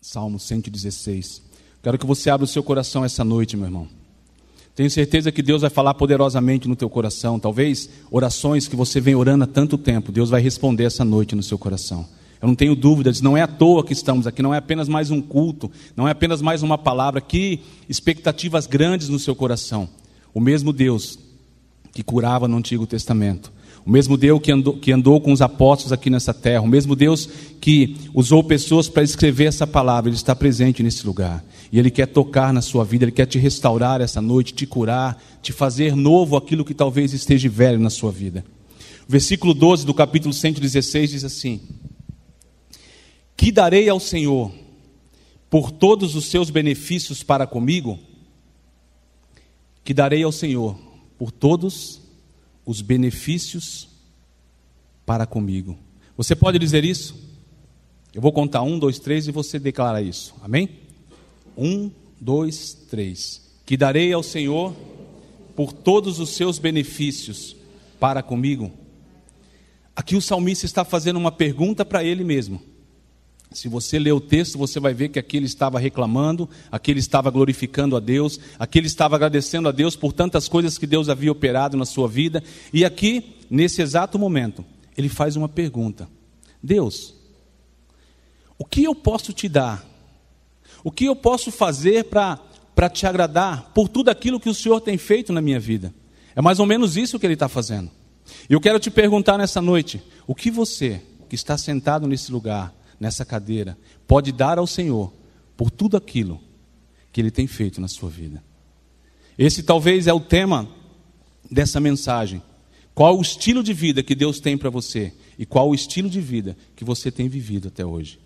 Salmo 116. Quero que você abra o seu coração essa noite, meu irmão. Tenho certeza que Deus vai falar poderosamente no teu coração. Talvez orações que você vem orando há tanto tempo, Deus vai responder essa noite no seu coração. Eu não tenho dúvidas, não é à toa que estamos aqui, não é apenas mais um culto, não é apenas mais uma palavra. Que expectativas grandes no seu coração. O mesmo Deus que curava no Antigo Testamento, o mesmo Deus que andou, que andou com os apóstolos aqui nessa terra, o mesmo Deus que usou pessoas para escrever essa palavra, Ele está presente nesse lugar. E Ele quer tocar na sua vida, Ele quer te restaurar essa noite, te curar, te fazer novo aquilo que talvez esteja velho na sua vida. O versículo 12 do capítulo 116 diz assim: que darei ao Senhor por todos os seus benefícios para comigo? Que darei ao Senhor por todos os benefícios para comigo. Você pode dizer isso? Eu vou contar um, dois, três e você declara isso. Amém? Um, dois, três. Que darei ao Senhor por todos os seus benefícios para comigo. Aqui o salmista está fazendo uma pergunta para ele mesmo. Se você ler o texto, você vai ver que aquele estava reclamando, aquele estava glorificando a Deus, aquele estava agradecendo a Deus por tantas coisas que Deus havia operado na sua vida. E aqui, nesse exato momento, ele faz uma pergunta: Deus, o que eu posso te dar? O que eu posso fazer para te agradar por tudo aquilo que o Senhor tem feito na minha vida? É mais ou menos isso que ele está fazendo. E eu quero te perguntar nessa noite: o que você que está sentado nesse lugar, nessa cadeira pode dar ao Senhor por tudo aquilo que Ele tem feito na sua vida. Esse talvez é o tema dessa mensagem. Qual o estilo de vida que Deus tem para você e qual o estilo de vida que você tem vivido até hoje?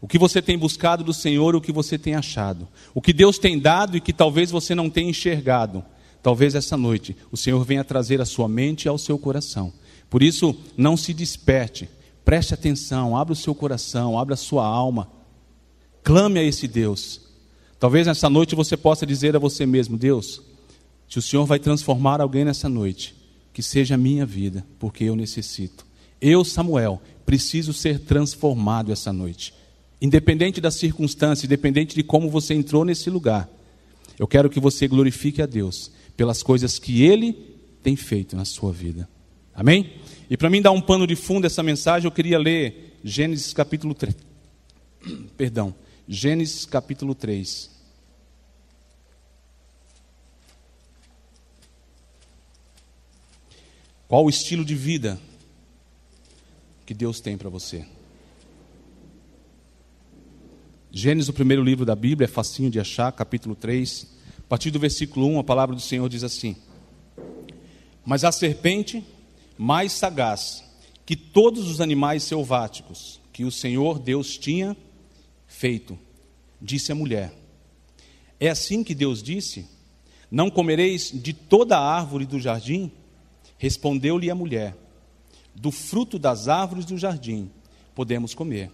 O que você tem buscado do Senhor, o que você tem achado, o que Deus tem dado e que talvez você não tenha enxergado. Talvez essa noite o Senhor venha trazer à sua mente e ao seu coração. Por isso, não se desperte, Preste atenção, abra o seu coração, abra a sua alma. Clame a esse Deus. Talvez nessa noite você possa dizer a você mesmo: Deus, se o Senhor vai transformar alguém nessa noite, que seja a minha vida, porque eu necessito. Eu, Samuel, preciso ser transformado essa noite. Independente da circunstância, independente de como você entrou nesse lugar, eu quero que você glorifique a Deus pelas coisas que Ele tem feito na sua vida. Amém? E para mim dar um pano de fundo essa mensagem, eu queria ler Gênesis capítulo 3. Perdão, Gênesis capítulo 3. Qual o estilo de vida que Deus tem para você? Gênesis, o primeiro livro da Bíblia, é facinho de achar, capítulo 3. A partir do versículo 1, a palavra do Senhor diz assim: Mas a serpente mais sagaz que todos os animais selváticos que o Senhor Deus tinha feito. Disse a mulher: É assim que Deus disse: Não comereis de toda a árvore do jardim? Respondeu-lhe a mulher: Do fruto das árvores do jardim podemos comer.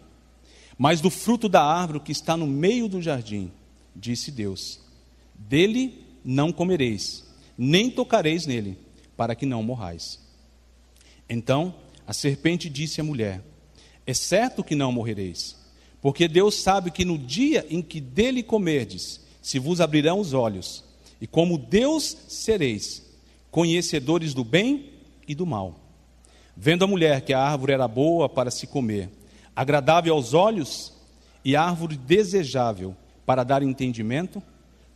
Mas do fruto da árvore que está no meio do jardim, disse Deus: Dele não comereis, nem tocareis nele, para que não morrais. Então a serpente disse à mulher: É certo que não morrereis, porque Deus sabe que no dia em que dele comerdes, se vos abrirão os olhos, e como Deus sereis conhecedores do bem e do mal. Vendo a mulher que a árvore era boa para se comer, agradável aos olhos e árvore desejável para dar entendimento,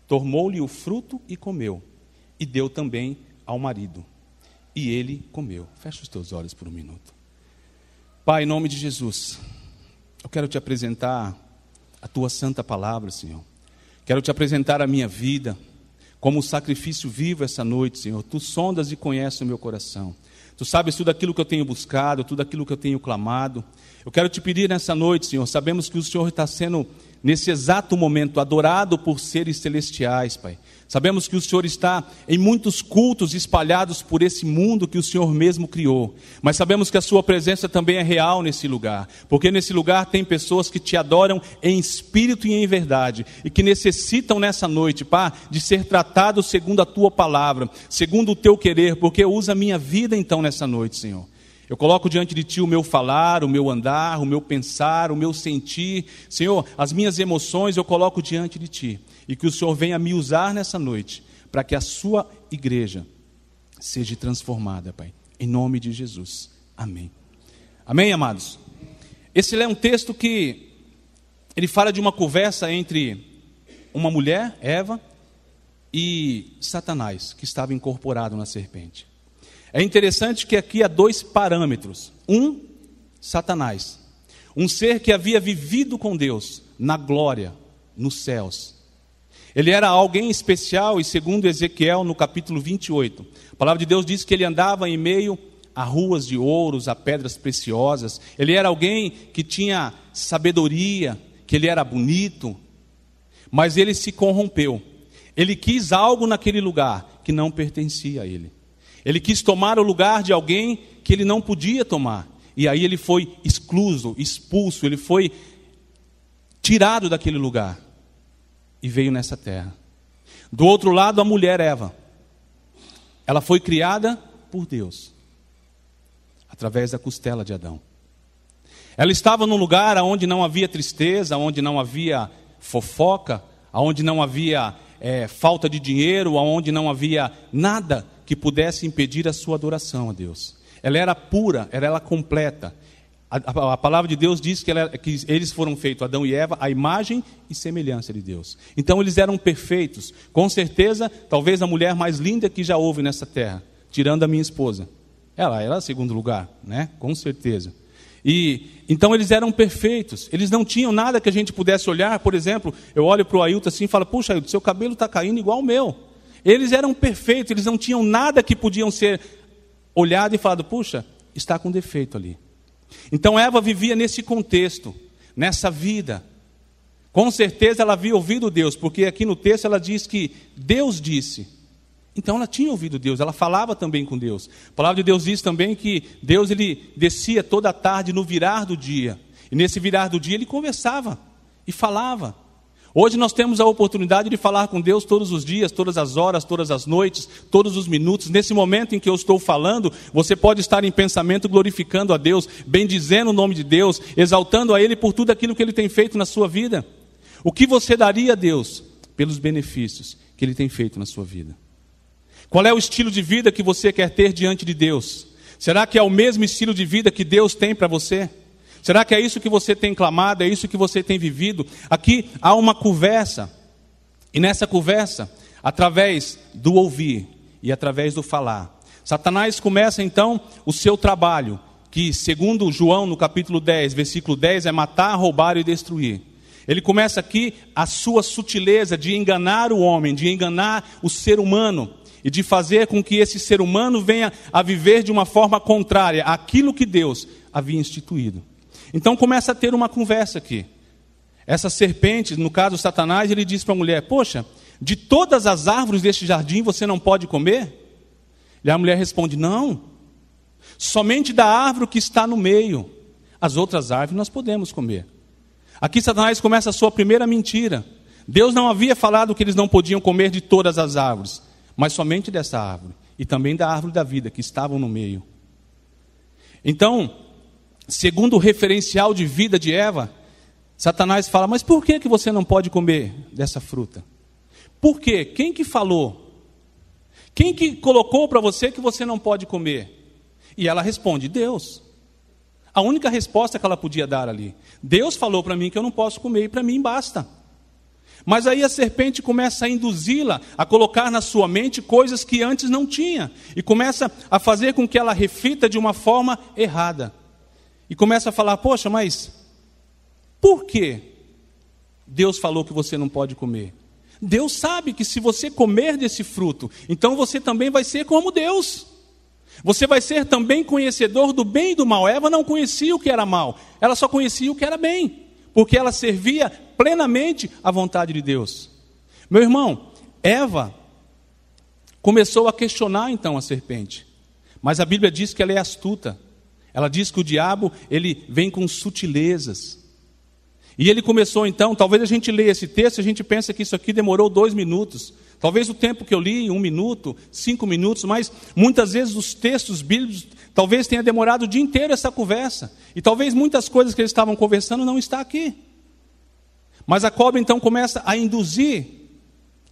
tomou-lhe o fruto e comeu, e deu também ao marido e ele comeu. Fecha os teus olhos por um minuto. Pai, em nome de Jesus, eu quero te apresentar a tua santa palavra, Senhor. Quero te apresentar a minha vida como sacrifício vivo essa noite, Senhor. Tu sondas e conheces o meu coração. Tu sabes tudo aquilo que eu tenho buscado, tudo aquilo que eu tenho clamado. Eu quero te pedir nessa noite, Senhor. Sabemos que o Senhor está sendo nesse exato momento, adorado por seres celestiais, Pai. Sabemos que o Senhor está em muitos cultos espalhados por esse mundo que o Senhor mesmo criou, mas sabemos que a Sua presença também é real nesse lugar, porque nesse lugar tem pessoas que te adoram em espírito e em verdade, e que necessitam nessa noite, Pá, de ser tratados segundo a Tua palavra, segundo o Teu querer, porque usa a minha vida então nessa noite, Senhor. Eu coloco diante de Ti o meu falar, o meu andar, o meu pensar, o meu sentir. Senhor, as minhas emoções eu coloco diante de Ti. E que o Senhor venha me usar nessa noite, para que a Sua igreja seja transformada, Pai. Em nome de Jesus. Amém. Amém, amados? Esse é um texto que ele fala de uma conversa entre uma mulher, Eva, e Satanás, que estava incorporado na serpente. É interessante que aqui há dois parâmetros. Um, Satanás. Um ser que havia vivido com Deus na glória, nos céus. Ele era alguém especial e, segundo Ezequiel, no capítulo 28, a palavra de Deus diz que ele andava em meio a ruas de ouros, a pedras preciosas. Ele era alguém que tinha sabedoria, que ele era bonito, mas ele se corrompeu. Ele quis algo naquele lugar que não pertencia a ele. Ele quis tomar o lugar de alguém que ele não podia tomar. E aí ele foi excluso, expulso, ele foi tirado daquele lugar e veio nessa terra. Do outro lado, a mulher Eva. Ela foi criada por Deus através da costela de Adão. Ela estava num lugar onde não havia tristeza, onde não havia fofoca, onde não havia é, falta de dinheiro, onde não havia nada que pudesse impedir a sua adoração a Deus. Ela era pura, era ela completa. A, a, a palavra de Deus diz que, ela, que eles foram feitos, Adão e Eva, a imagem e semelhança de Deus. Então eles eram perfeitos. Com certeza, talvez a mulher mais linda que já houve nessa terra, tirando a minha esposa. Ela era é segundo lugar, né? Com certeza. E então eles eram perfeitos. Eles não tinham nada que a gente pudesse olhar. Por exemplo, eu olho para o Ailton assim e falo: Puxa, Ailton, seu cabelo está caindo igual o meu. Eles eram perfeitos, eles não tinham nada que podiam ser olhado e falado, puxa, está com defeito ali. Então Eva vivia nesse contexto, nessa vida. Com certeza ela havia ouvido Deus, porque aqui no texto ela diz que Deus disse. Então ela tinha ouvido Deus, ela falava também com Deus. A palavra de Deus diz também que Deus ele descia toda a tarde no virar do dia. E nesse virar do dia ele conversava e falava. Hoje nós temos a oportunidade de falar com Deus todos os dias, todas as horas, todas as noites, todos os minutos. Nesse momento em que eu estou falando, você pode estar em pensamento glorificando a Deus, bendizendo o nome de Deus, exaltando a Ele por tudo aquilo que Ele tem feito na sua vida. O que você daria a Deus pelos benefícios que Ele tem feito na sua vida? Qual é o estilo de vida que você quer ter diante de Deus? Será que é o mesmo estilo de vida que Deus tem para você? Será que é isso que você tem clamado? É isso que você tem vivido? Aqui há uma conversa. E nessa conversa, através do ouvir e através do falar, Satanás começa então o seu trabalho, que segundo João no capítulo 10, versículo 10 é matar, roubar e destruir. Ele começa aqui a sua sutileza de enganar o homem, de enganar o ser humano e de fazer com que esse ser humano venha a viver de uma forma contrária àquilo que Deus havia instituído. Então começa a ter uma conversa aqui. Essa serpente, no caso Satanás, ele diz para a mulher: Poxa, de todas as árvores deste jardim você não pode comer? E a mulher responde: Não, somente da árvore que está no meio. As outras árvores nós podemos comer. Aqui Satanás começa a sua primeira mentira. Deus não havia falado que eles não podiam comer de todas as árvores, mas somente dessa árvore e também da árvore da vida que estavam no meio. Então, segundo o referencial de vida de Eva, Satanás fala: Mas por que, que você não pode comer dessa fruta? Por quê? Quem que falou? Quem que colocou para você que você não pode comer? E ela responde: Deus. A única resposta que ela podia dar ali. Deus falou para mim que eu não posso comer e para mim basta. Mas aí a serpente começa a induzi-la a colocar na sua mente coisas que antes não tinha e começa a fazer com que ela reflita de uma forma errada e começa a falar: Poxa, mas por que Deus falou que você não pode comer? Deus sabe que se você comer desse fruto, então você também vai ser como Deus. Você vai ser também conhecedor do bem e do mal. Eva não conhecia o que era mal, ela só conhecia o que era bem, porque ela servia plenamente à vontade de Deus. Meu irmão, Eva começou a questionar então a serpente, mas a Bíblia diz que ela é astuta. Ela diz que o diabo, ele vem com sutilezas. E ele começou então, talvez a gente leia esse texto e a gente pensa que isso aqui demorou dois minutos. Talvez o tempo que eu li, um minuto, cinco minutos, mas muitas vezes os textos bíblicos talvez tenha demorado o dia inteiro essa conversa. E talvez muitas coisas que eles estavam conversando não está aqui. Mas a cobra então começa a induzir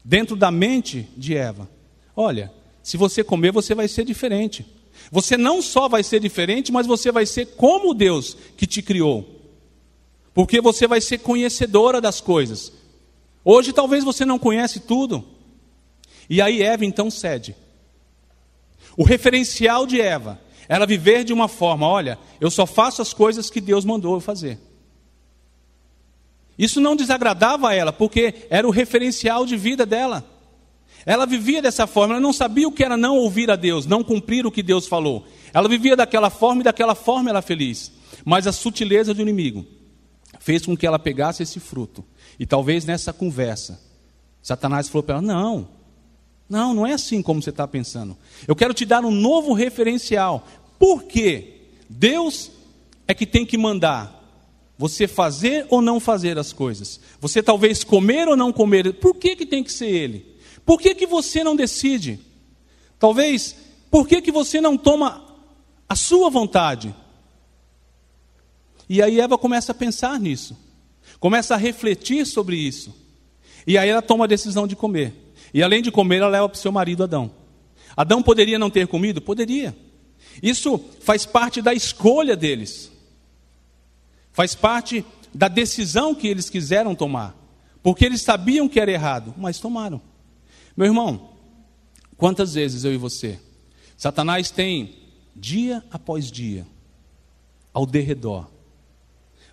dentro da mente de Eva. Olha, se você comer, você vai ser diferente. Você não só vai ser diferente, mas você vai ser como Deus que te criou. Porque você vai ser conhecedora das coisas. Hoje talvez você não conhece tudo. E aí Eva então cede. O referencial de Eva era viver de uma forma, olha, eu só faço as coisas que Deus mandou eu fazer. Isso não desagradava a ela, porque era o referencial de vida dela. Ela vivia dessa forma, ela não sabia o que era não ouvir a Deus, não cumprir o que Deus falou. Ela vivia daquela forma e daquela forma ela feliz. Mas a sutileza do inimigo fez com que ela pegasse esse fruto. E talvez nessa conversa, Satanás falou para ela: Não, não, não é assim como você está pensando. Eu quero te dar um novo referencial. Por quê? Deus é que tem que mandar você fazer ou não fazer as coisas. Você talvez comer ou não comer. Por que, que tem que ser Ele? Por que, que você não decide? Talvez, por que, que você não toma a sua vontade? E aí Eva começa a pensar nisso, começa a refletir sobre isso. E aí ela toma a decisão de comer. E além de comer, ela leva para o seu marido Adão. Adão poderia não ter comido? Poderia. Isso faz parte da escolha deles, faz parte da decisão que eles quiseram tomar, porque eles sabiam que era errado, mas tomaram. Meu irmão, quantas vezes eu e você, Satanás tem, dia após dia, ao derredor,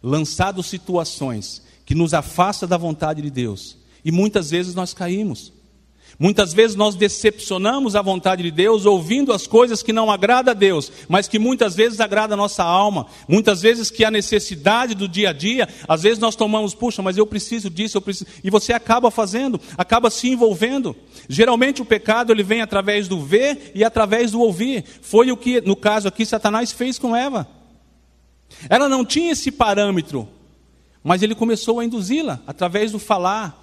lançado situações que nos afasta da vontade de Deus, e muitas vezes nós caímos. Muitas vezes nós decepcionamos a vontade de Deus ouvindo as coisas que não agrada a Deus, mas que muitas vezes agrada a nossa alma. Muitas vezes que a necessidade do dia a dia, às vezes nós tomamos, puxa, mas eu preciso disso, eu preciso, e você acaba fazendo, acaba se envolvendo. Geralmente o pecado ele vem através do ver e através do ouvir. Foi o que, no caso aqui, Satanás fez com Eva. Ela não tinha esse parâmetro, mas ele começou a induzi-la através do falar,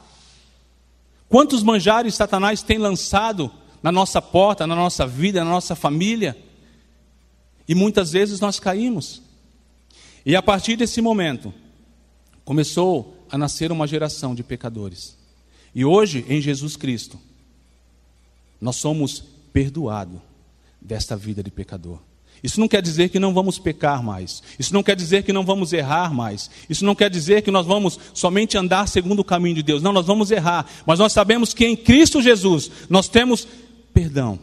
Quantos manjares Satanás tem lançado na nossa porta, na nossa vida, na nossa família? E muitas vezes nós caímos. E a partir desse momento, começou a nascer uma geração de pecadores. E hoje, em Jesus Cristo, nós somos perdoados desta vida de pecador. Isso não quer dizer que não vamos pecar mais. Isso não quer dizer que não vamos errar mais. Isso não quer dizer que nós vamos somente andar segundo o caminho de Deus. Não, nós vamos errar. Mas nós sabemos que em Cristo Jesus nós temos perdão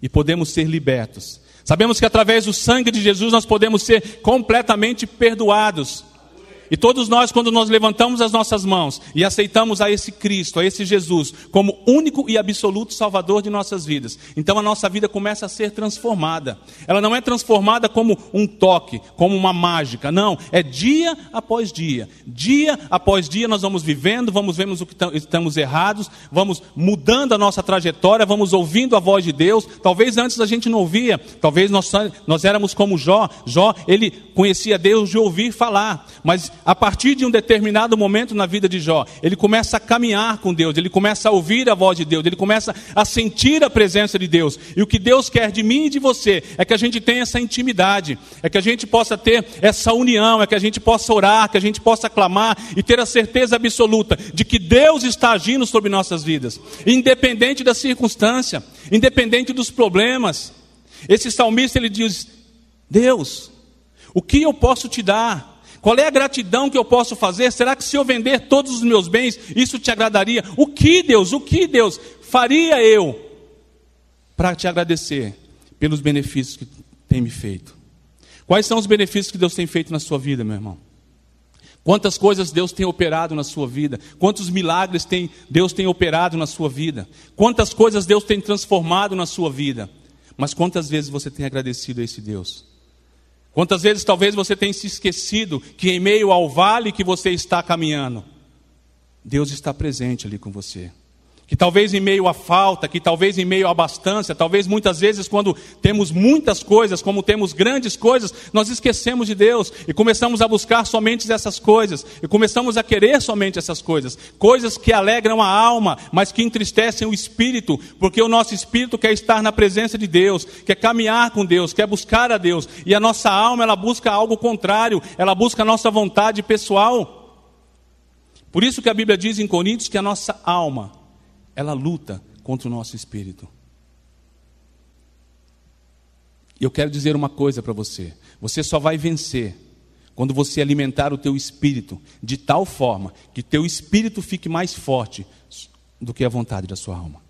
e podemos ser libertos. Sabemos que através do sangue de Jesus nós podemos ser completamente perdoados. E todos nós, quando nós levantamos as nossas mãos e aceitamos a esse Cristo, a esse Jesus, como único e absoluto Salvador de nossas vidas, então a nossa vida começa a ser transformada. Ela não é transformada como um toque, como uma mágica, não. É dia após dia. Dia após dia nós vamos vivendo, vamos vendo o que estamos errados, vamos mudando a nossa trajetória, vamos ouvindo a voz de Deus. Talvez antes a gente não ouvia, talvez nós, nós éramos como Jó. Jó, ele conhecia Deus de ouvir falar, mas a partir de um determinado momento na vida de Jó, ele começa a caminhar com Deus, ele começa a ouvir a voz de Deus, ele começa a sentir a presença de Deus. E o que Deus quer de mim e de você é que a gente tenha essa intimidade, é que a gente possa ter essa união, é que a gente possa orar, que a gente possa clamar e ter a certeza absoluta de que Deus está agindo sobre nossas vidas, independente da circunstância, independente dos problemas. Esse salmista ele diz: Deus, o que eu posso te dar? Qual é a gratidão que eu posso fazer? Será que se eu vender todos os meus bens, isso te agradaria? O que Deus, o que Deus faria eu para te agradecer pelos benefícios que tem me feito? Quais são os benefícios que Deus tem feito na sua vida, meu irmão? Quantas coisas Deus tem operado na sua vida? Quantos milagres tem, Deus tem operado na sua vida? Quantas coisas Deus tem transformado na sua vida? Mas quantas vezes você tem agradecido a esse Deus? Quantas vezes talvez você tenha se esquecido que em meio ao vale que você está caminhando, Deus está presente ali com você que talvez em meio à falta, que talvez em meio à abastança, talvez muitas vezes quando temos muitas coisas, como temos grandes coisas, nós esquecemos de Deus e começamos a buscar somente essas coisas e começamos a querer somente essas coisas, coisas que alegram a alma, mas que entristecem o espírito, porque o nosso espírito quer estar na presença de Deus, quer caminhar com Deus, quer buscar a Deus, e a nossa alma ela busca algo contrário, ela busca a nossa vontade pessoal. Por isso que a Bíblia diz em Coríntios que a nossa alma ela luta contra o nosso espírito. E eu quero dizer uma coisa para você: você só vai vencer quando você alimentar o teu espírito de tal forma que teu espírito fique mais forte do que a vontade da sua alma.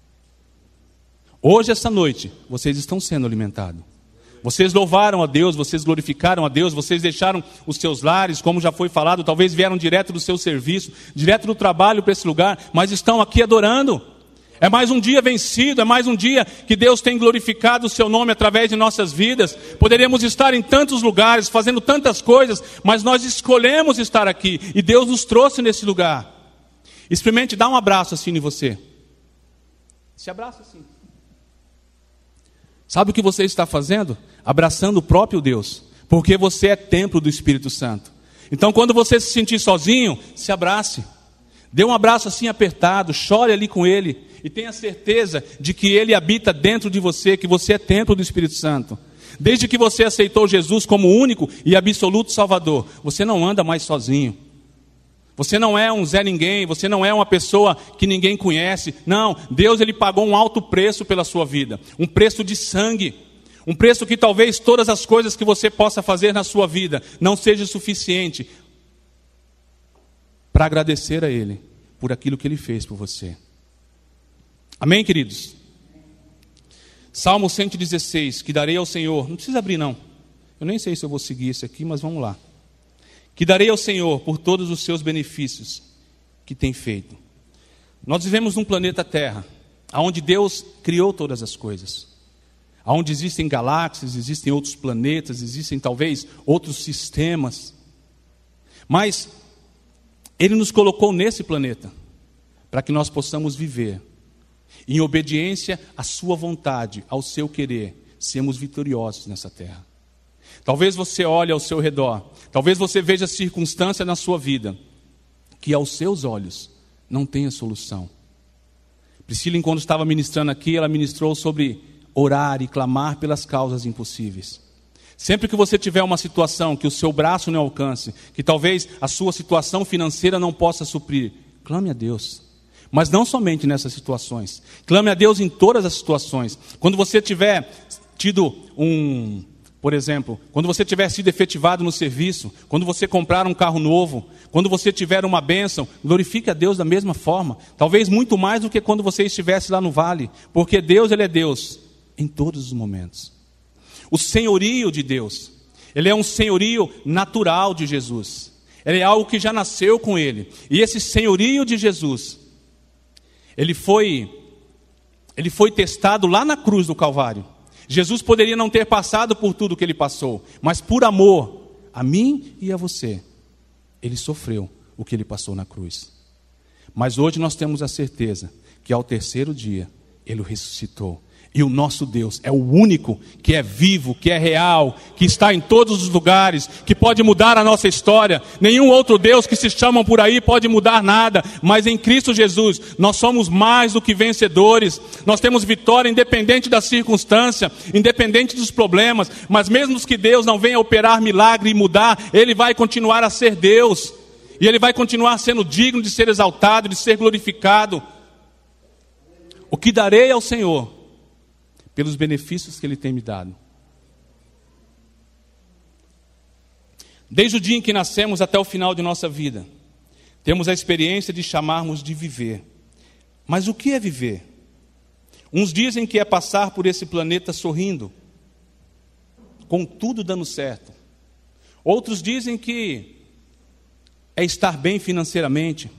Hoje, essa noite, vocês estão sendo alimentados. Vocês louvaram a Deus, vocês glorificaram a Deus, vocês deixaram os seus lares, como já foi falado, talvez vieram direto do seu serviço, direto do trabalho para esse lugar, mas estão aqui adorando. É mais um dia vencido, é mais um dia que Deus tem glorificado o seu nome através de nossas vidas. Poderíamos estar em tantos lugares, fazendo tantas coisas, mas nós escolhemos estar aqui e Deus nos trouxe nesse lugar. Experimente dar um abraço assim em você. Se abraça assim. Sabe o que você está fazendo? Abraçando o próprio Deus, porque você é templo do Espírito Santo. Então, quando você se sentir sozinho, se abrace. Dê um abraço assim apertado, chore ali com ele e tenha certeza de que ele habita dentro de você, que você é templo do Espírito Santo. Desde que você aceitou Jesus como único e absoluto Salvador, você não anda mais sozinho. Você não é um Zé ninguém, você não é uma pessoa que ninguém conhece. Não, Deus ele pagou um alto preço pela sua vida, um preço de sangue, um preço que talvez todas as coisas que você possa fazer na sua vida não seja suficiente para agradecer a Ele por aquilo que Ele fez por você. Amém, queridos? Salmo 116, que darei ao Senhor. Não precisa abrir, não. Eu nem sei se eu vou seguir isso aqui, mas vamos lá. Que darei ao Senhor por todos os seus benefícios que tem feito. Nós vivemos num planeta Terra, onde Deus criou todas as coisas. Onde existem galáxias, existem outros planetas, existem talvez outros sistemas. Mas ele nos colocou nesse planeta para que nós possamos viver em obediência à Sua vontade, ao Seu querer, sermos vitoriosos nessa terra. Talvez você olhe ao seu redor, talvez você veja circunstância na sua vida que aos seus olhos não tenha solução. Priscila, enquanto estava ministrando aqui, ela ministrou sobre orar e clamar pelas causas impossíveis. Sempre que você tiver uma situação que o seu braço não alcance, que talvez a sua situação financeira não possa suprir, clame a Deus. Mas não somente nessas situações. Clame a Deus em todas as situações. Quando você tiver tido um, por exemplo, quando você tiver sido efetivado no serviço, quando você comprar um carro novo, quando você tiver uma bênção, glorifique a Deus da mesma forma. Talvez muito mais do que quando você estivesse lá no vale, porque Deus ele é Deus em todos os momentos o senhorio de Deus. Ele é um senhorio natural de Jesus. Ele é algo que já nasceu com ele. E esse senhorio de Jesus, ele foi ele foi testado lá na cruz do Calvário. Jesus poderia não ter passado por tudo que ele passou, mas por amor a mim e a você, ele sofreu o que ele passou na cruz. Mas hoje nós temos a certeza que ao terceiro dia ele ressuscitou e o nosso Deus é o único que é vivo, que é real, que está em todos os lugares, que pode mudar a nossa história. Nenhum outro Deus que se chamam por aí pode mudar nada, mas em Cristo Jesus nós somos mais do que vencedores. Nós temos vitória independente da circunstância, independente dos problemas, mas mesmo que Deus não venha operar milagre e mudar, ele vai continuar a ser Deus. E ele vai continuar sendo digno de ser exaltado, de ser glorificado. O que darei ao Senhor? pelos benefícios que Ele tem me dado. Desde o dia em que nascemos até o final de nossa vida, temos a experiência de chamarmos de viver. Mas o que é viver? Uns dizem que é passar por esse planeta sorrindo, com tudo dando certo. Outros dizem que é estar bem financeiramente.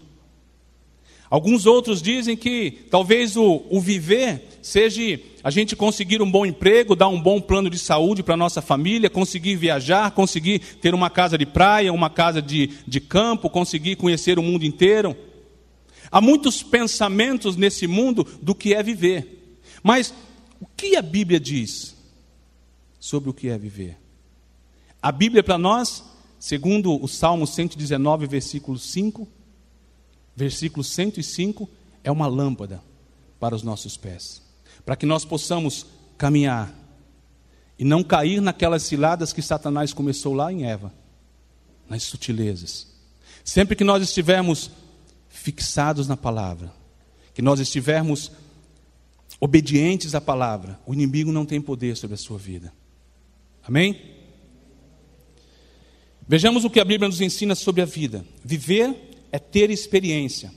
Alguns outros dizem que talvez o, o viver seja a gente conseguir um bom emprego, dar um bom plano de saúde para a nossa família, conseguir viajar, conseguir ter uma casa de praia, uma casa de, de campo, conseguir conhecer o mundo inteiro. Há muitos pensamentos nesse mundo do que é viver. Mas o que a Bíblia diz sobre o que é viver? A Bíblia para nós, segundo o Salmo 119, versículo 5, versículo 105, é uma lâmpada para os nossos pés, para que nós possamos caminhar e não cair naquelas ciladas que Satanás começou lá em Eva, nas sutilezas. Sempre que nós estivermos fixados na palavra, que nós estivermos obedientes à palavra, o inimigo não tem poder sobre a sua vida. Amém? Vejamos o que a Bíblia nos ensina sobre a vida. Viver é ter experiência,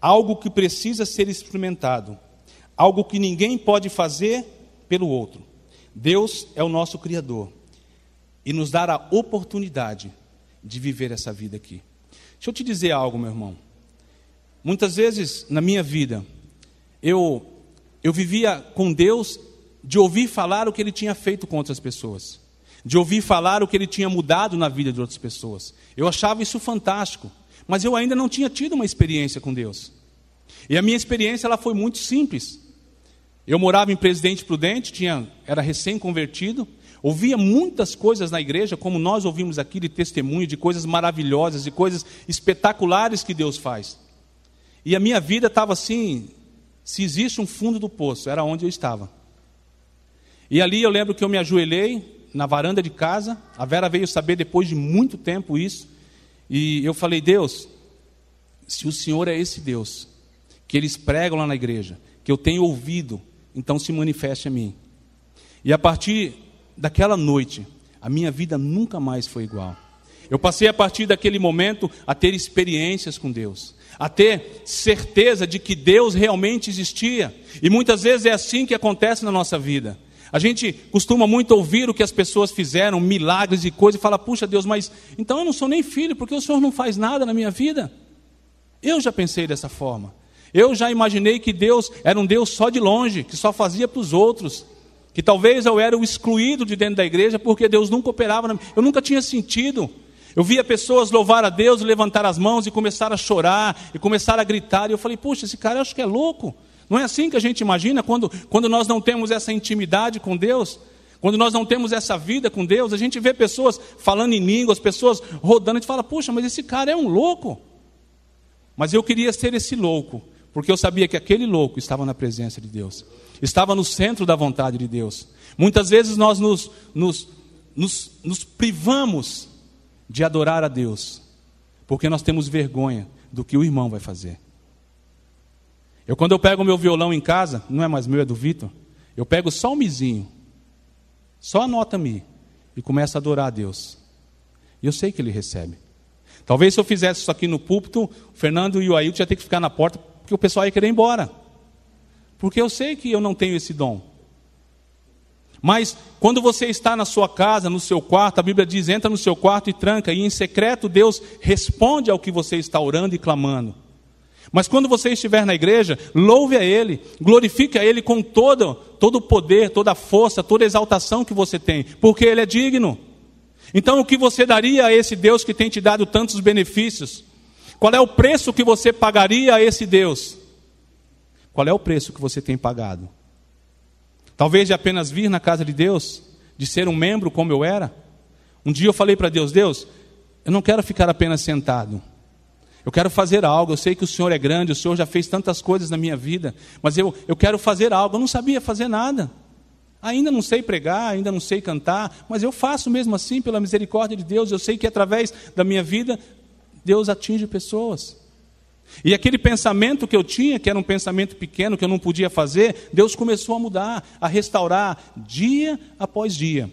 algo que precisa ser experimentado, algo que ninguém pode fazer pelo outro. Deus é o nosso Criador e nos dar a oportunidade de viver essa vida aqui. Deixa eu te dizer algo, meu irmão. Muitas vezes na minha vida, eu, eu vivia com Deus de ouvir falar o que ele tinha feito com outras pessoas, de ouvir falar o que ele tinha mudado na vida de outras pessoas. Eu achava isso fantástico mas eu ainda não tinha tido uma experiência com Deus. E a minha experiência ela foi muito simples. Eu morava em Presidente Prudente, tinha, era recém-convertido, ouvia muitas coisas na igreja, como nós ouvimos aqui de testemunho, de coisas maravilhosas, de coisas espetaculares que Deus faz. E a minha vida estava assim, se existe um fundo do poço, era onde eu estava. E ali eu lembro que eu me ajoelhei na varanda de casa, a Vera veio saber depois de muito tempo isso, e eu falei, Deus, se o Senhor é esse Deus, que eles pregam lá na igreja, que eu tenho ouvido, então se manifeste a mim. E a partir daquela noite, a minha vida nunca mais foi igual. Eu passei a partir daquele momento a ter experiências com Deus, a ter certeza de que Deus realmente existia. E muitas vezes é assim que acontece na nossa vida. A gente costuma muito ouvir o que as pessoas fizeram, milagres e coisas, e fala: puxa Deus, mas então eu não sou nem filho, porque o Senhor não faz nada na minha vida. Eu já pensei dessa forma. Eu já imaginei que Deus era um Deus só de longe, que só fazia para os outros. Que talvez eu era o excluído de dentro da igreja porque Deus nunca operava na minha Eu nunca tinha sentido. Eu via pessoas louvar a Deus, levantar as mãos e começar a chorar, e começar a gritar. E eu falei: puxa, esse cara eu acho que é louco. Não é assim que a gente imagina quando, quando nós não temos essa intimidade com Deus? Quando nós não temos essa vida com Deus, a gente vê pessoas falando em línguas, pessoas rodando, a gente fala, puxa, mas esse cara é um louco. Mas eu queria ser esse louco, porque eu sabia que aquele louco estava na presença de Deus, estava no centro da vontade de Deus. Muitas vezes nós nos, nos, nos, nos privamos de adorar a Deus, porque nós temos vergonha do que o irmão vai fazer. Eu, quando eu pego o meu violão em casa, não é mais meu, é do Vitor, eu pego só o mizinho, só a nota mi, e começo a adorar a Deus. E eu sei que ele recebe. Talvez se eu fizesse isso aqui no púlpito, o Fernando e o Ailton já ter que ficar na porta, porque o pessoal ia querer ir embora. Porque eu sei que eu não tenho esse dom. Mas quando você está na sua casa, no seu quarto, a Bíblia diz: entra no seu quarto e tranca, e em secreto Deus responde ao que você está orando e clamando. Mas quando você estiver na igreja, louve a Ele, glorifique a Ele com todo, todo o poder, toda a força, toda a exaltação que você tem, porque Ele é digno. Então, o que você daria a esse Deus que tem te dado tantos benefícios? Qual é o preço que você pagaria a esse Deus? Qual é o preço que você tem pagado? Talvez de apenas vir na casa de Deus, de ser um membro como eu era. Um dia eu falei para Deus: Deus, eu não quero ficar apenas sentado. Eu quero fazer algo. Eu sei que o Senhor é grande, o Senhor já fez tantas coisas na minha vida, mas eu, eu quero fazer algo. Eu não sabia fazer nada. Ainda não sei pregar, ainda não sei cantar, mas eu faço mesmo assim pela misericórdia de Deus. Eu sei que através da minha vida, Deus atinge pessoas. E aquele pensamento que eu tinha, que era um pensamento pequeno, que eu não podia fazer, Deus começou a mudar, a restaurar, dia após dia.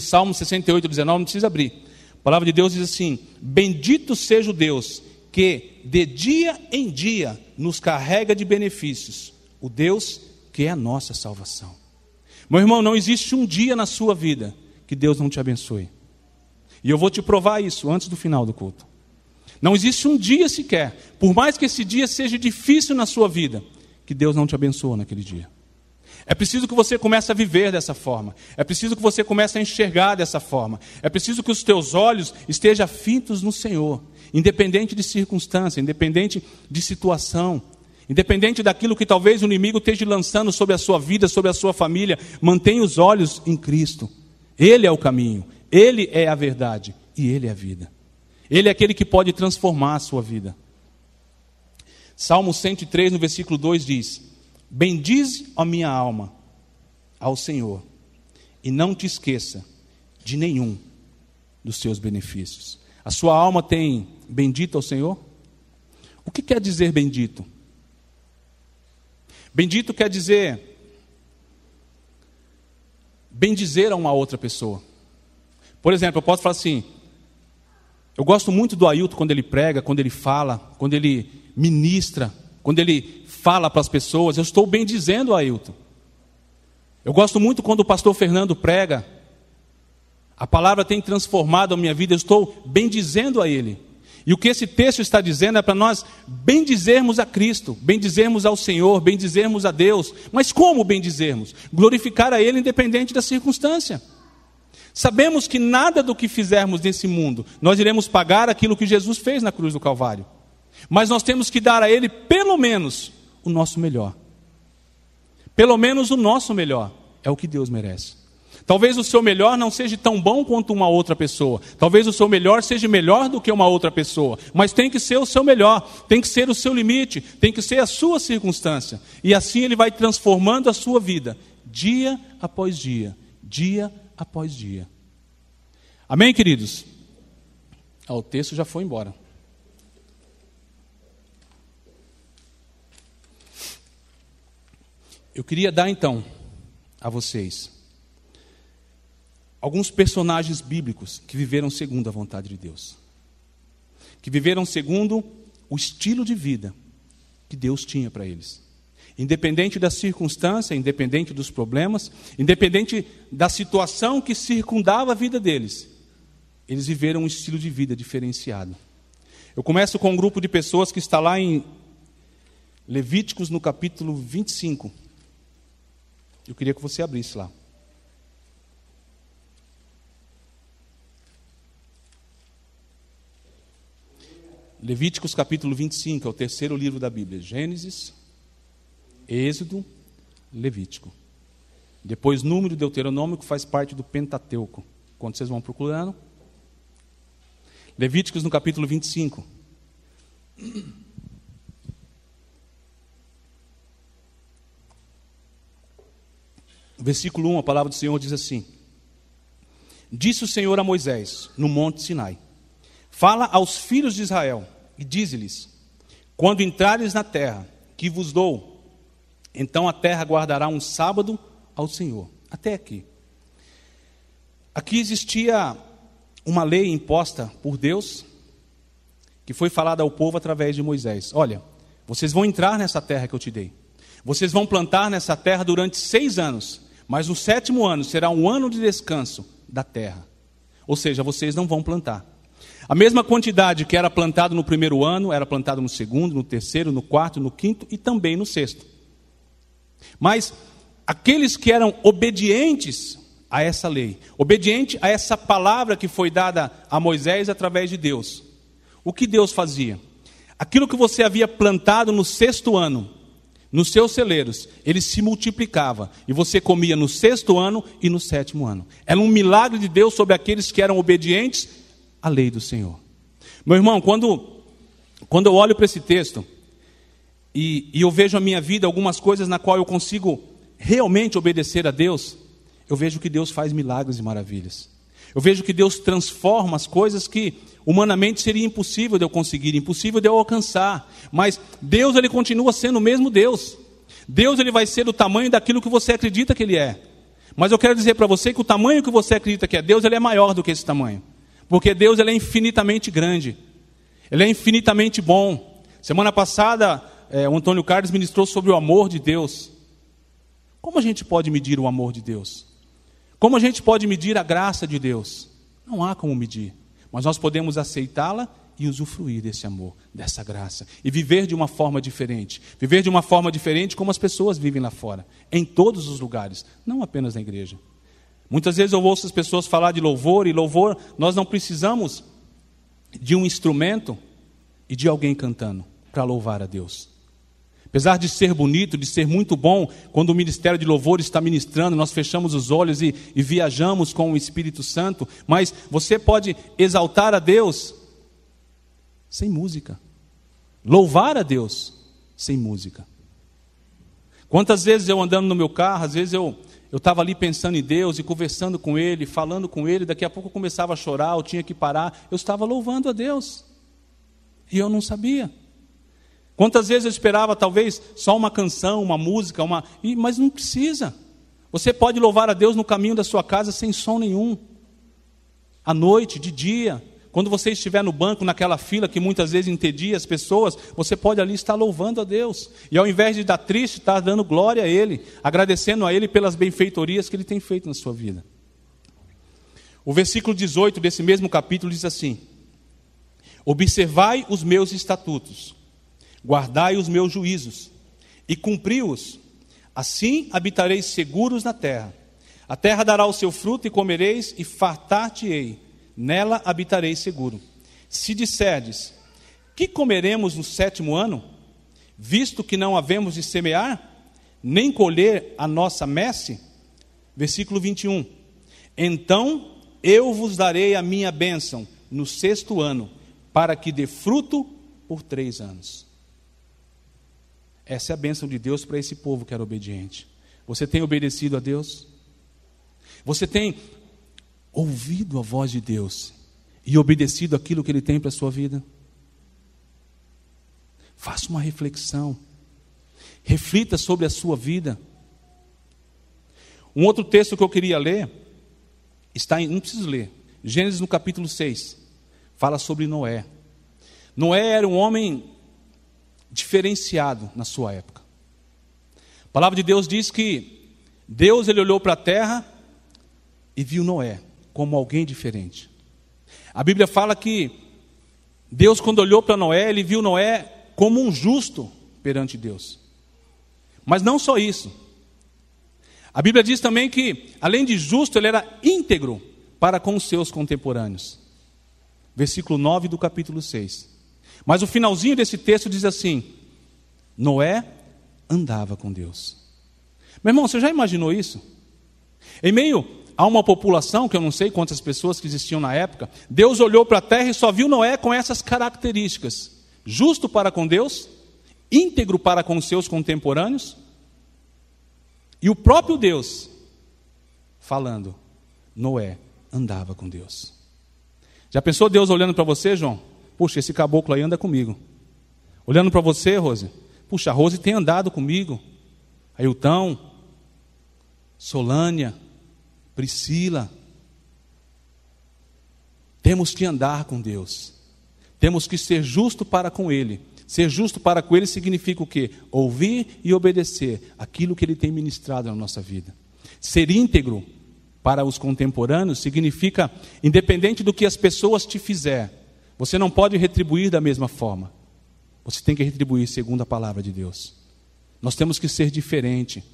Salmo 68, 19, não precisa abrir. A palavra de Deus diz assim: Bendito seja o Deus que de dia em dia nos carrega de benefícios, o Deus que é a nossa salvação. Meu irmão, não existe um dia na sua vida que Deus não te abençoe. E eu vou te provar isso antes do final do culto. Não existe um dia sequer, por mais que esse dia seja difícil na sua vida, que Deus não te abençoe naquele dia. É preciso que você comece a viver dessa forma. É preciso que você comece a enxergar dessa forma. É preciso que os teus olhos estejam fintos no Senhor, independente de circunstância, independente de situação, independente daquilo que talvez o inimigo esteja lançando sobre a sua vida, sobre a sua família. Mantenha os olhos em Cristo. Ele é o caminho, ele é a verdade e ele é a vida. Ele é aquele que pode transformar a sua vida. Salmo 103, no versículo 2 diz: Bendize, a minha alma, ao Senhor, e não te esqueça de nenhum dos seus benefícios. A sua alma tem bendito ao Senhor? O que quer dizer bendito? Bendito quer dizer bendizer a uma outra pessoa. Por exemplo, eu posso falar assim: eu gosto muito do Ailton quando ele prega, quando ele fala, quando ele ministra, quando ele fala para as pessoas, eu estou bem dizendo a Ailton. Eu gosto muito quando o pastor Fernando prega. A palavra tem transformado a minha vida, eu estou bendizendo a Ele. E o que esse texto está dizendo é para nós bendizermos a Cristo, bendizermos ao Senhor, bendizermos a Deus. Mas como bendizermos? Glorificar a Ele independente da circunstância. Sabemos que nada do que fizermos nesse mundo, nós iremos pagar aquilo que Jesus fez na cruz do Calvário. Mas nós temos que dar a Ele, pelo menos, o nosso melhor. Pelo menos o nosso melhor é o que Deus merece. Talvez o seu melhor não seja tão bom quanto uma outra pessoa. Talvez o seu melhor seja melhor do que uma outra pessoa. Mas tem que ser o seu melhor, tem que ser o seu limite, tem que ser a sua circunstância. E assim ele vai transformando a sua vida, dia após dia, dia após dia. Amém, queridos? Ah, o texto já foi embora. Eu queria dar então a vocês alguns personagens bíblicos que viveram segundo a vontade de Deus, que viveram segundo o estilo de vida que Deus tinha para eles. Independente da circunstância, independente dos problemas, independente da situação que circundava a vida deles, eles viveram um estilo de vida diferenciado. Eu começo com um grupo de pessoas que está lá em Levíticos, no capítulo 25. Eu queria que você abrisse lá. Levíticos capítulo 25, é o terceiro livro da Bíblia. Gênesis, Êxodo, Levítico. Depois, número deuteronômico faz parte do Pentateuco. Quando vocês vão procurando. Levíticos no capítulo 25. Versículo 1, a palavra do Senhor diz assim: Disse o Senhor a Moisés, no monte Sinai: Fala aos filhos de Israel e dize-lhes: Quando entrares na terra que vos dou, então a terra guardará um sábado ao Senhor. Até aqui. Aqui existia uma lei imposta por Deus, que foi falada ao povo através de Moisés: Olha, vocês vão entrar nessa terra que eu te dei, vocês vão plantar nessa terra durante seis anos, mas o sétimo ano será um ano de descanso da terra. Ou seja, vocês não vão plantar. A mesma quantidade que era plantado no primeiro ano, era plantado no segundo, no terceiro, no quarto, no quinto e também no sexto. Mas aqueles que eram obedientes a essa lei, obediente a essa palavra que foi dada a Moisés através de Deus. O que Deus fazia? Aquilo que você havia plantado no sexto ano, nos seus celeiros, ele se multiplicava, e você comia no sexto ano e no sétimo ano. Era um milagre de Deus sobre aqueles que eram obedientes à lei do Senhor. Meu irmão, quando, quando eu olho para esse texto e, e eu vejo a minha vida, algumas coisas na qual eu consigo realmente obedecer a Deus, eu vejo que Deus faz milagres e maravilhas. Eu vejo que Deus transforma as coisas que humanamente seria impossível de eu conseguir, impossível de eu alcançar. Mas Deus ele continua sendo o mesmo Deus. Deus ele vai ser do tamanho daquilo que você acredita que ele é. Mas eu quero dizer para você que o tamanho que você acredita que é Deus, ele é maior do que esse tamanho. Porque Deus ele é infinitamente grande. Ele é infinitamente bom. Semana passada, é, o Antônio Carlos ministrou sobre o amor de Deus. Como a gente pode medir o amor de Deus? Como a gente pode medir a graça de Deus? Não há como medir, mas nós podemos aceitá-la e usufruir desse amor, dessa graça, e viver de uma forma diferente. Viver de uma forma diferente como as pessoas vivem lá fora, em todos os lugares, não apenas na igreja. Muitas vezes eu ouço as pessoas falar de louvor, e louvor, nós não precisamos de um instrumento e de alguém cantando para louvar a Deus. Apesar de ser bonito, de ser muito bom, quando o ministério de louvor está ministrando, nós fechamos os olhos e, e viajamos com o Espírito Santo, mas você pode exaltar a Deus sem música, louvar a Deus sem música. Quantas vezes eu andando no meu carro, às vezes eu eu estava ali pensando em Deus e conversando com Ele, falando com Ele, daqui a pouco eu começava a chorar, eu tinha que parar, eu estava louvando a Deus. E eu não sabia. Quantas vezes eu esperava, talvez, só uma canção, uma música, uma. Mas não precisa. Você pode louvar a Deus no caminho da sua casa sem som nenhum. À noite, de dia, quando você estiver no banco, naquela fila que muitas vezes entedia as pessoas, você pode ali estar louvando a Deus. E ao invés de dar triste, estar dando glória a Ele, agradecendo a Ele pelas benfeitorias que Ele tem feito na sua vida. O versículo 18 desse mesmo capítulo diz assim: Observai os meus estatutos Guardai os meus juízos e cumpri-os. Assim habitareis seguros na terra. A terra dará o seu fruto e comereis e fartar-te-ei. Nela habitareis seguro. Se disserdes: Que comeremos no sétimo ano? Visto que não havemos de semear, nem colher a nossa messe? Versículo 21. Então eu vos darei a minha bênção no sexto ano, para que dê fruto por três anos. Essa é a bênção de Deus para esse povo que era obediente. Você tem obedecido a Deus? Você tem ouvido a voz de Deus e obedecido aquilo que Ele tem para a sua vida? Faça uma reflexão. Reflita sobre a sua vida. Um outro texto que eu queria ler está em, não preciso ler, Gênesis no capítulo 6, fala sobre Noé. Noé era um homem diferenciado na sua época. A palavra de Deus diz que Deus ele olhou para a terra e viu Noé como alguém diferente. A Bíblia fala que Deus quando olhou para Noé, ele viu Noé como um justo perante Deus. Mas não só isso. A Bíblia diz também que além de justo, ele era íntegro para com os seus contemporâneos. Versículo 9 do capítulo 6. Mas o finalzinho desse texto diz assim: Noé andava com Deus. Meu irmão, você já imaginou isso? Em meio a uma população, que eu não sei quantas pessoas que existiam na época, Deus olhou para a terra e só viu Noé com essas características: justo para com Deus, íntegro para com seus contemporâneos, e o próprio Deus falando: Noé andava com Deus. Já pensou Deus olhando para você, João? Puxa, esse caboclo aí anda comigo. Olhando para você, Rose. Puxa, a Rose tem andado comigo. Ailton, Solânia, Priscila. Temos que andar com Deus. Temos que ser justo para com Ele. Ser justo para com Ele significa o quê? Ouvir e obedecer aquilo que Ele tem ministrado na nossa vida. Ser íntegro para os contemporâneos significa, independente do que as pessoas te fizerem. Você não pode retribuir da mesma forma. Você tem que retribuir segundo a palavra de Deus. Nós temos que ser diferente.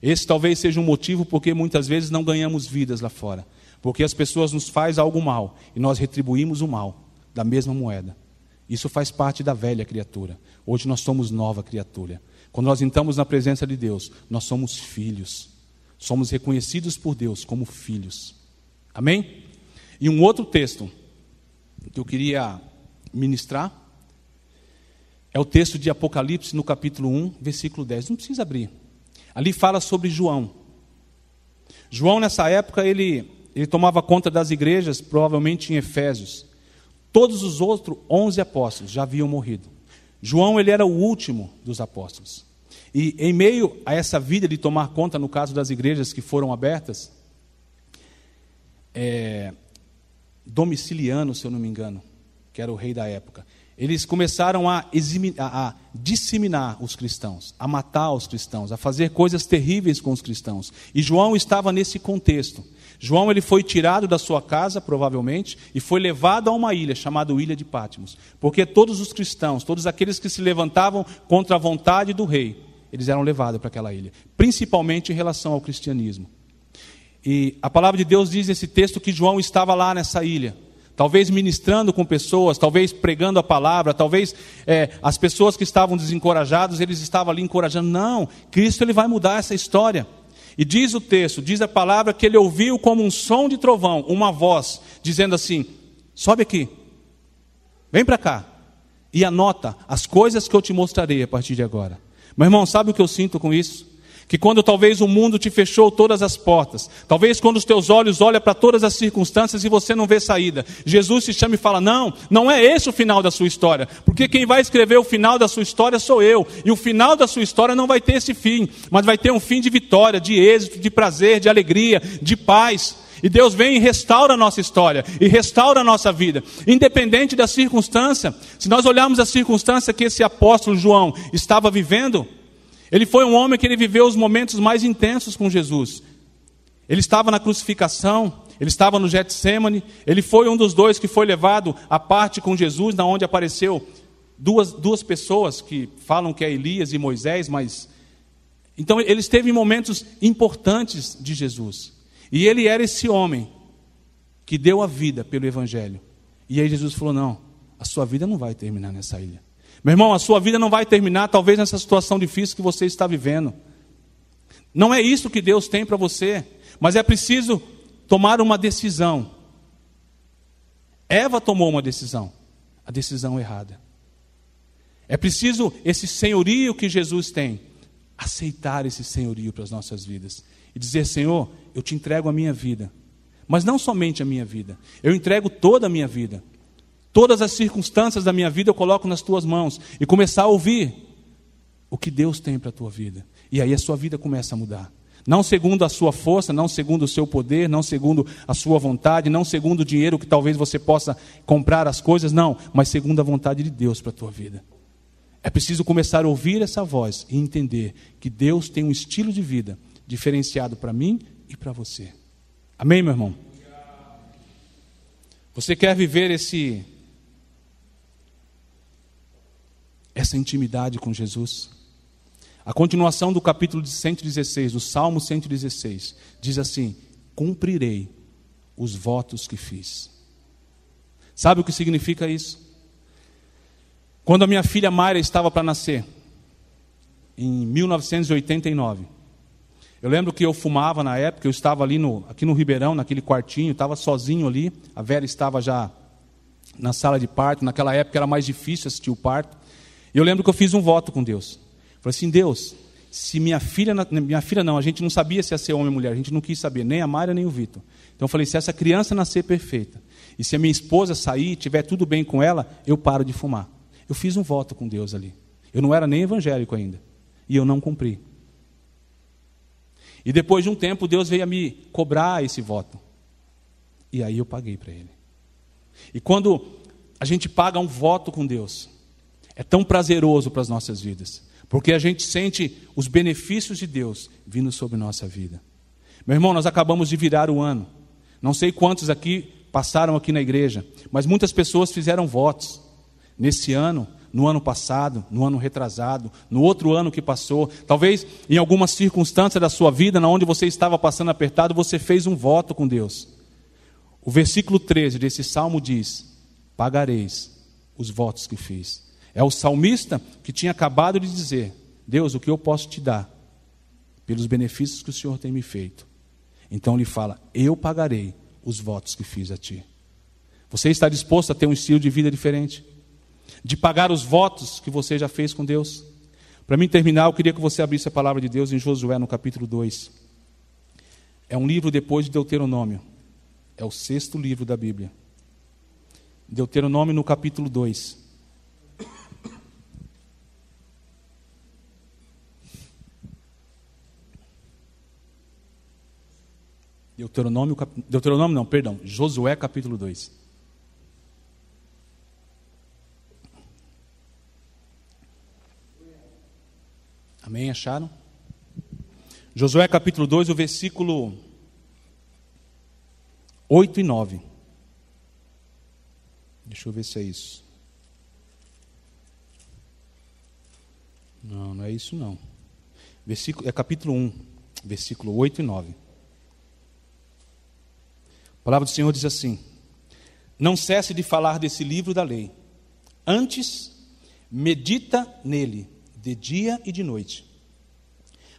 Esse talvez seja um motivo porque muitas vezes não ganhamos vidas lá fora, porque as pessoas nos faz algo mal e nós retribuímos o mal da mesma moeda. Isso faz parte da velha criatura. Hoje nós somos nova criatura. Quando nós entramos na presença de Deus, nós somos filhos. Somos reconhecidos por Deus como filhos. Amém? E um outro texto que eu queria ministrar é o texto de Apocalipse, no capítulo 1, versículo 10. Não precisa abrir. Ali fala sobre João. João, nessa época, ele, ele tomava conta das igrejas, provavelmente em Efésios. Todos os outros 11 apóstolos já haviam morrido. João, ele era o último dos apóstolos. E em meio a essa vida de tomar conta, no caso das igrejas que foram abertas, é, Domiciliano, se eu não me engano, que era o rei da época. Eles começaram a, a, disseminar os cristãos, a matar os cristãos, a fazer coisas terríveis com os cristãos. E João estava nesse contexto. João ele foi tirado da sua casa, provavelmente, e foi levado a uma ilha chamada Ilha de Pátimos, porque todos os cristãos, todos aqueles que se levantavam contra a vontade do rei, eles eram levados para aquela ilha, principalmente em relação ao cristianismo. E a palavra de Deus diz nesse texto que João estava lá nessa ilha, talvez ministrando com pessoas, talvez pregando a palavra, talvez é, as pessoas que estavam desencorajadas, eles estavam ali encorajando. Não, Cristo ele vai mudar essa história. E diz o texto, diz a palavra que ele ouviu como um som de trovão, uma voz, dizendo assim: sobe aqui, vem para cá e anota as coisas que eu te mostrarei a partir de agora. Meu irmão, sabe o que eu sinto com isso? que quando talvez o mundo te fechou todas as portas, talvez quando os teus olhos olham para todas as circunstâncias e você não vê saída, Jesus se chama e fala: Não, não é esse o final da sua história, porque quem vai escrever o final da sua história sou eu, e o final da sua história não vai ter esse fim, mas vai ter um fim de vitória, de êxito, de prazer, de alegria, de paz. E Deus vem e restaura a nossa história, e restaura a nossa vida, independente da circunstância. Se nós olharmos a circunstância que esse apóstolo João estava vivendo, ele foi um homem que ele viveu os momentos mais intensos com Jesus. Ele estava na crucificação, ele estava no Getsemane, ele foi um dos dois que foi levado à parte com Jesus, na onde apareceu duas, duas pessoas que falam que é Elias e Moisés, mas então ele esteve em momentos importantes de Jesus. E ele era esse homem que deu a vida pelo evangelho. E aí Jesus falou: "Não, a sua vida não vai terminar nessa ilha. Meu irmão, a sua vida não vai terminar, talvez, nessa situação difícil que você está vivendo. Não é isso que Deus tem para você, mas é preciso tomar uma decisão. Eva tomou uma decisão, a decisão errada. É preciso esse senhorio que Jesus tem, aceitar esse senhorio para as nossas vidas e dizer: Senhor, eu te entrego a minha vida, mas não somente a minha vida, eu entrego toda a minha vida, Todas as circunstâncias da minha vida eu coloco nas tuas mãos e começar a ouvir o que Deus tem para a tua vida. E aí a sua vida começa a mudar. Não segundo a sua força, não segundo o seu poder, não segundo a sua vontade, não segundo o dinheiro que talvez você possa comprar as coisas, não, mas segundo a vontade de Deus para a tua vida. É preciso começar a ouvir essa voz e entender que Deus tem um estilo de vida diferenciado para mim e para você. Amém, meu irmão? Você quer viver esse essa intimidade com Jesus. A continuação do capítulo 116, do Salmo 116, diz assim: Cumprirei os votos que fiz. Sabe o que significa isso? Quando a minha filha Mayra estava para nascer, em 1989, eu lembro que eu fumava na época, eu estava ali no, aqui no Ribeirão, naquele quartinho, estava sozinho ali, a Vera estava já na sala de parto, naquela época era mais difícil assistir o parto. Eu lembro que eu fiz um voto com Deus. Falei assim, Deus, se minha filha, minha filha não, a gente não sabia se ia ser homem ou mulher, a gente não quis saber, nem a Mária, nem o Vitor. Então eu falei, se essa criança nascer perfeita, e se a minha esposa sair, tiver tudo bem com ela, eu paro de fumar. Eu fiz um voto com Deus ali. Eu não era nem evangélico ainda. E eu não cumpri. E depois de um tempo, Deus veio a me cobrar esse voto. E aí eu paguei para ele. E quando a gente paga um voto com Deus, é tão prazeroso para as nossas vidas, porque a gente sente os benefícios de Deus vindo sobre nossa vida. Meu irmão, nós acabamos de virar o ano. Não sei quantos aqui passaram aqui na igreja, mas muitas pessoas fizeram votos nesse ano, no ano passado, no ano retrasado, no outro ano que passou, talvez em alguma circunstância da sua vida, na onde você estava passando apertado, você fez um voto com Deus. O versículo 13 desse salmo diz: Pagareis os votos que fiz é o salmista que tinha acabado de dizer: Deus, o que eu posso te dar? Pelos benefícios que o Senhor tem me feito. Então ele fala: Eu pagarei os votos que fiz a ti. Você está disposto a ter um estilo de vida diferente? De pagar os votos que você já fez com Deus? Para mim terminar, eu queria que você abrisse a palavra de Deus em Josué, no capítulo 2. É um livro depois de Deuteronômio. É o sexto livro da Bíblia. Deuteronômio, no capítulo 2. Deuteronômio, cap... Deuteronômio não, perdão, Josué capítulo 2. Amém? Acharam? Josué capítulo 2, o versículo 8 e 9. Deixa eu ver se é isso. Não, não é isso não. Versículo, é capítulo 1, versículo 8 e 9. A palavra do Senhor diz assim: Não cesse de falar desse livro da lei. Antes, medita nele, de dia e de noite,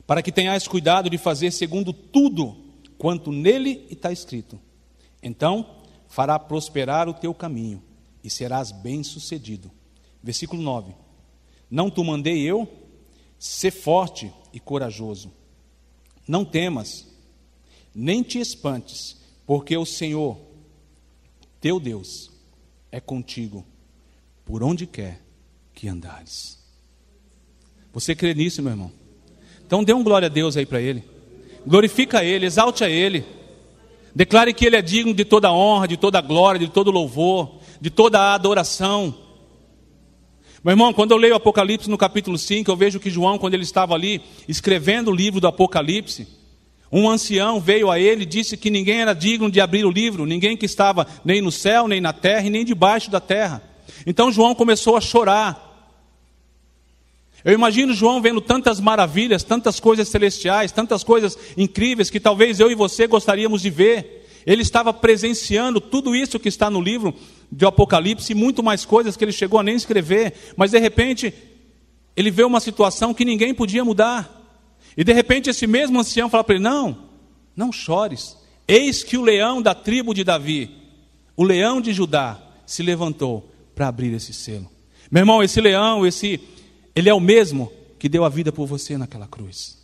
para que tenhas cuidado de fazer segundo tudo quanto nele está escrito. Então, fará prosperar o teu caminho e serás bem-sucedido. Versículo 9: Não te mandei eu? Sê forte e corajoso. Não temas, nem te espantes porque o Senhor, teu Deus, é contigo por onde quer que andares. Você crê nisso, meu irmão? Então dê um glória a Deus aí para Ele. Glorifica a Ele, exalte a Ele. Declare que Ele é digno de toda honra, de toda glória, de todo louvor, de toda adoração. Meu irmão, quando eu leio Apocalipse no capítulo 5, eu vejo que João, quando ele estava ali escrevendo o livro do Apocalipse, um ancião veio a ele e disse que ninguém era digno de abrir o livro, ninguém que estava nem no céu, nem na terra e nem debaixo da terra. Então João começou a chorar. Eu imagino João vendo tantas maravilhas, tantas coisas celestiais, tantas coisas incríveis que talvez eu e você gostaríamos de ver. Ele estava presenciando tudo isso que está no livro do Apocalipse e muito mais coisas que ele chegou a nem escrever, mas de repente ele vê uma situação que ninguém podia mudar. E de repente esse mesmo ancião fala para ele: Não, não chores. Eis que o leão da tribo de Davi, o leão de Judá, se levantou para abrir esse selo. Meu irmão, esse leão, esse, ele é o mesmo que deu a vida por você naquela cruz.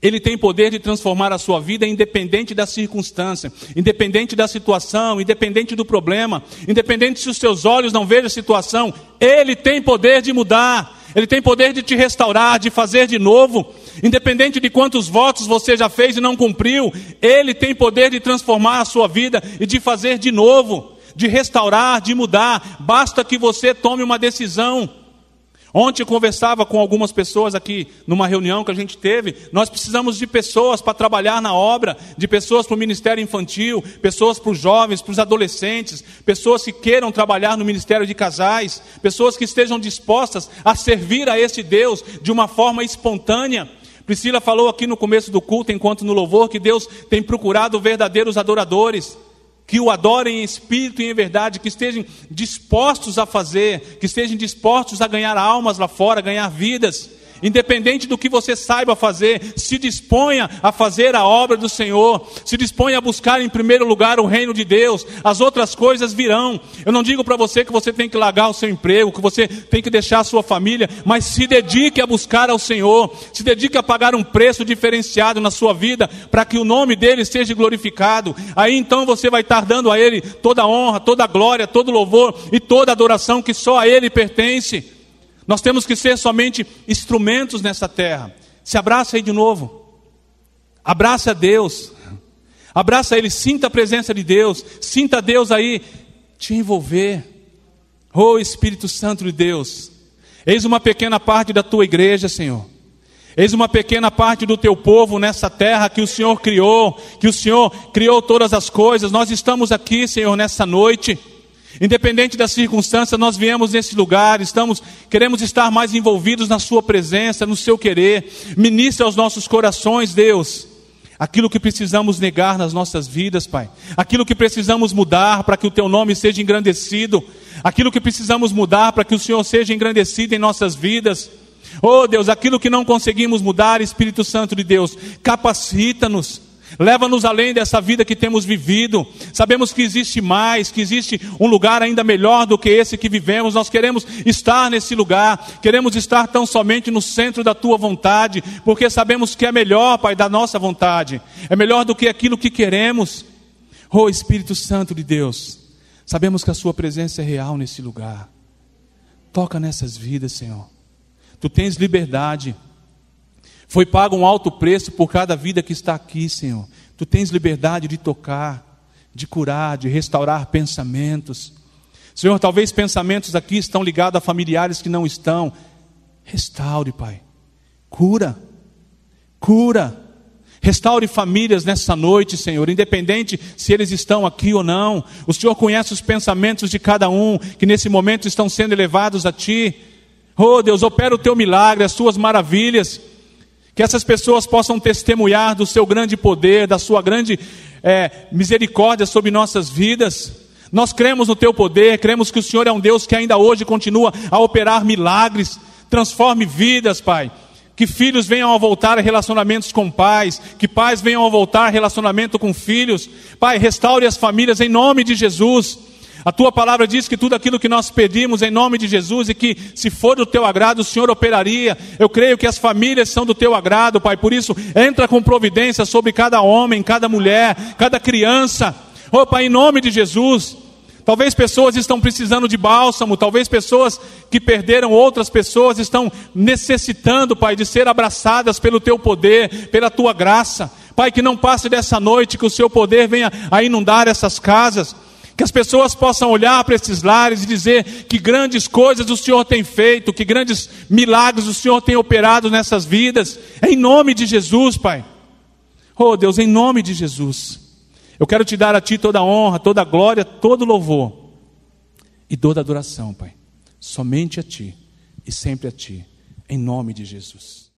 Ele tem poder de transformar a sua vida independente da circunstância, independente da situação, independente do problema, independente se os seus olhos não vejam a situação, ele tem poder de mudar, ele tem poder de te restaurar, de fazer de novo. Independente de quantos votos você já fez e não cumpriu, Ele tem poder de transformar a sua vida e de fazer de novo, de restaurar, de mudar. Basta que você tome uma decisão. Ontem eu conversava com algumas pessoas aqui numa reunião que a gente teve. Nós precisamos de pessoas para trabalhar na obra, de pessoas para o ministério infantil, pessoas para os jovens, para os adolescentes, pessoas que queiram trabalhar no ministério de casais, pessoas que estejam dispostas a servir a este Deus de uma forma espontânea Priscila falou aqui no começo do culto, enquanto no louvor, que Deus tem procurado verdadeiros adoradores, que o adorem em espírito e em verdade, que estejam dispostos a fazer, que estejam dispostos a ganhar almas lá fora, ganhar vidas. Independente do que você saiba fazer, se disponha a fazer a obra do Senhor, se disponha a buscar em primeiro lugar o reino de Deus, as outras coisas virão. Eu não digo para você que você tem que largar o seu emprego, que você tem que deixar a sua família, mas se dedique a buscar ao Senhor, se dedique a pagar um preço diferenciado na sua vida, para que o nome dele seja glorificado. Aí então você vai estar dando a ele toda a honra, toda a glória, todo o louvor e toda a adoração que só a ele pertence. Nós temos que ser somente instrumentos nessa terra. Se abraça aí de novo. Abraça a Deus. Abraça Ele, sinta a presença de Deus. Sinta Deus aí te envolver. Oh Espírito Santo de Deus. Eis uma pequena parte da tua igreja, Senhor. Eis uma pequena parte do teu povo nessa terra que o Senhor criou, que o Senhor criou todas as coisas. Nós estamos aqui, Senhor, nessa noite. Independente das circunstâncias, nós viemos nesse lugar, estamos, queremos estar mais envolvidos na sua presença, no seu querer. Ministra aos nossos corações, Deus, aquilo que precisamos negar nas nossas vidas, Pai. Aquilo que precisamos mudar para que o teu nome seja engrandecido. Aquilo que precisamos mudar para que o Senhor seja engrandecido em nossas vidas. Oh, Deus, aquilo que não conseguimos mudar, Espírito Santo de Deus, capacita-nos Leva-nos além dessa vida que temos vivido. Sabemos que existe mais, que existe um lugar ainda melhor do que esse que vivemos. Nós queremos estar nesse lugar, queremos estar tão somente no centro da tua vontade, porque sabemos que é melhor, Pai, da nossa vontade. É melhor do que aquilo que queremos. Oh Espírito Santo de Deus, sabemos que a Sua presença é real nesse lugar. Toca nessas vidas, Senhor. Tu tens liberdade. Foi pago um alto preço por cada vida que está aqui, Senhor. Tu tens liberdade de tocar, de curar, de restaurar pensamentos. Senhor, talvez pensamentos aqui estão ligados a familiares que não estão. Restaure, Pai. Cura. Cura. Restaure famílias nessa noite, Senhor, independente se eles estão aqui ou não. O Senhor conhece os pensamentos de cada um que nesse momento estão sendo elevados a Ti. Oh Deus, opera o Teu milagre, as Tuas maravilhas que essas pessoas possam testemunhar do seu grande poder, da sua grande é, misericórdia sobre nossas vidas. Nós cremos no teu poder, cremos que o Senhor é um Deus que ainda hoje continua a operar milagres, transforme vidas, Pai. Que filhos venham a voltar a relacionamentos com pais, que pais venham a voltar a relacionamento com filhos. Pai, restaure as famílias em nome de Jesus. A tua palavra diz que tudo aquilo que nós pedimos em nome de Jesus e que se for do teu agrado, o Senhor operaria. Eu creio que as famílias são do teu agrado, Pai. Por isso, entra com providência sobre cada homem, cada mulher, cada criança. Oh, Pai, em nome de Jesus. Talvez pessoas estão precisando de bálsamo, talvez pessoas que perderam outras pessoas estão necessitando, Pai, de ser abraçadas pelo teu poder, pela tua graça. Pai, que não passe dessa noite, que o seu poder venha a inundar essas casas que as pessoas possam olhar para esses lares e dizer que grandes coisas o Senhor tem feito, que grandes milagres o Senhor tem operado nessas vidas, é em nome de Jesus, Pai. Oh Deus, em nome de Jesus, eu quero te dar a Ti toda a honra, toda a glória, todo o louvor e toda a adoração, Pai. Somente a Ti e sempre a Ti, em nome de Jesus.